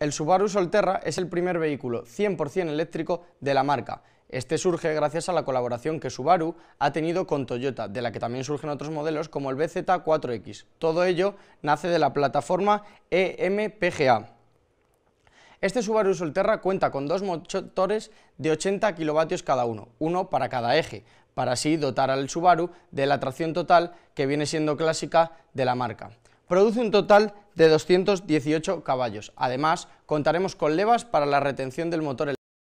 El Subaru Solterra es el primer vehículo 100% eléctrico de la marca. Este surge gracias a la colaboración que Subaru ha tenido con Toyota, de la que también surgen otros modelos como el BZ4X. Todo ello nace de la plataforma EMPGA. Este Subaru Solterra cuenta con dos motores de 80 kilovatios cada uno, uno para cada eje, para así dotar al Subaru de la tracción total que viene siendo clásica de la marca produce un total de 218 caballos. Además, contaremos con levas para la retención del motor